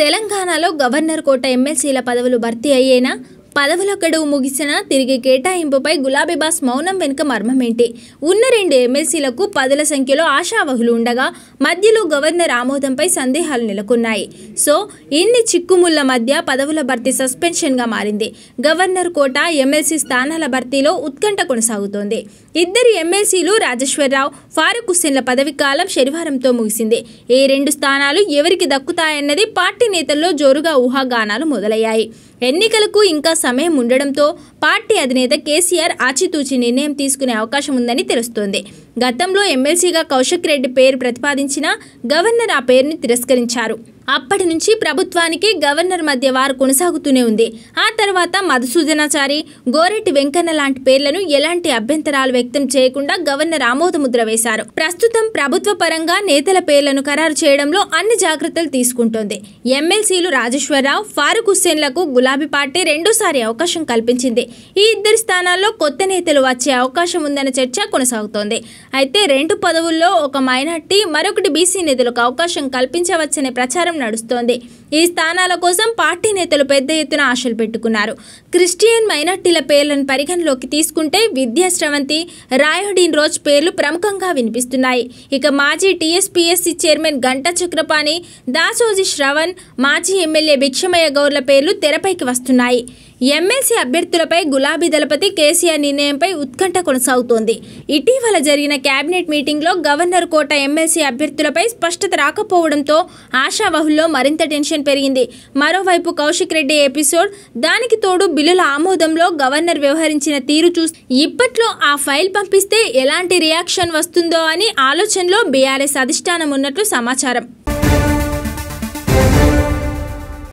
తెలంగాణలో గవర్నర్ కోట ఎమ్మెల్సీల పదవులు భర్తీ అయ్యేనా పదవుల గడువు ముగిసిన తిరిగి కేటాయింపుపై గులాబీబాస్ మౌనం వెనుక మర్మమేంటి ఉన్న రెండు ఎమ్మెల్సీలకు పదల సంఖ్యలో ఆశావహులు ఉండగా మధ్యలో గవర్నర్ ఆమోదంపై సందేహాలు నెలకొన్నాయి సో ఇన్ని చిక్కుముళ్ల మధ్య పదవుల భర్తీ సస్పెన్షన్గా మారింది గవర్నర్ కోట ఎమ్మెల్సీ స్థానాల భర్తీలో ఉత్కంఠ కొనసాగుతోంది ఇద్దరు ఎమ్మెల్సీలు రాజేశ్వరరావు ఫారూక్ హుస్సేన్ల పదవి కాలం శనివారంతో ముగిసింది ఏ రెండు స్థానాలు ఎవరికి దక్కుతాయన్నది పార్టీ నేతల్లో జోరుగా ఊహాగానాలు మొదలయ్యాయి ఎన్నికలకు ఇంకా సమయం ఉండడంతో పార్టీ అధినేత కేసీఆర్ ఆచితూచి నిర్ణయం తీసుకునే అవకాశం ఉందని తెలుస్తోంది గతంలో ఎమ్మెల్సీగా కౌశక్ రెడ్డి పేరు ప్రతిపాదించిన గవర్నర్ ఆ పేరుని తిరస్కరించారు అప్పటి నుంచి ప్రభుత్వానికి గవర్నర్ మధ్య వారు కొనసాగుతూనే ఉంది ఆ తర్వాత మధుసూదనాచారి గోరెట్టి వెంకన్న లాంటి పేర్లను ఎలాంటి అభ్యంతరాలు వ్యక్తం చేయకుండా గవర్నర్ ఆమోదముద్ర వేశారు ప్రస్తుతం ప్రభుత్వ పరంగా నేతల పేర్లను ఖరారు చేయడంలో అన్ని జాగ్రత్తలు తీసుకుంటోంది ఎమ్మెల్సీలు రాజేశ్వరరావు ఫారూక్ హుస్సేన్లకు గులాబీ పార్టీ రెండోసారి అవకాశం కల్పించింది ఈ ఇద్దరు స్థానాల్లో కొత్త నేతలు వచ్చే అవకాశం ఉందన్న చర్చ కొనసాగుతోంది అయితే రెండు పదవుల్లో ఒక మైనార్టీ మరొకటి బీసీ నేతలకు అవకాశం కల్పించవచ్చనే ప్రచారం ప్రచారం నడుస్తోంది ఈ స్థానాల కోసం పార్టీ నేతలు పెద్ద ఎత్తున ఆశలు పెట్టుకున్నారు క్రిస్టియన్ మైనార్టీల పేర్లను పరిగణలోకి తీసుకుంటే విద్యాశ్రవంతి రాయోడీన్ రోజ్ పేర్లు ప్రముఖంగా వినిపిస్తున్నాయి ఇక మాజీ టీఎస్పీఎస్సీ చైర్మన్ గంట చక్రపాణి దాసోజి శ్రవణ్ మాజీ ఎమ్మెల్యే భిక్షమయ్య గౌర్ల పేర్లు తెరపైకి వస్తున్నాయి ఎమ్మెల్సీ అభ్యర్థులపై గులాబీ దళపతి కేసీఆర్ నిర్ణయంపై ఉత్కంఠ కొనసాగుతోంది ఇటీవల జరిగిన కేబినెట్ మీటింగ్లో గవర్నర్ కోట ఎమ్మెల్సీ అభ్యర్థులపై స్పష్టత రాకపోవడంతో ఆశావహుల్లో మరింత టెన్షన్ పెరిగింది మరోవైపు కౌశిక్ రెడ్డి ఎపిసోడ్ దానికి తోడు బిల్లుల ఆమోదంలో గవర్నర్ వ్యవహరించిన తీరు చూ ఇప్పట్లో ఆ ఫైల్ పంపిస్తే ఎలాంటి రియాక్షన్ వస్తుందో అని ఆలోచనలో బీఆర్ఎస్ అధిష్టానం ఉన్నట్లు సమాచారం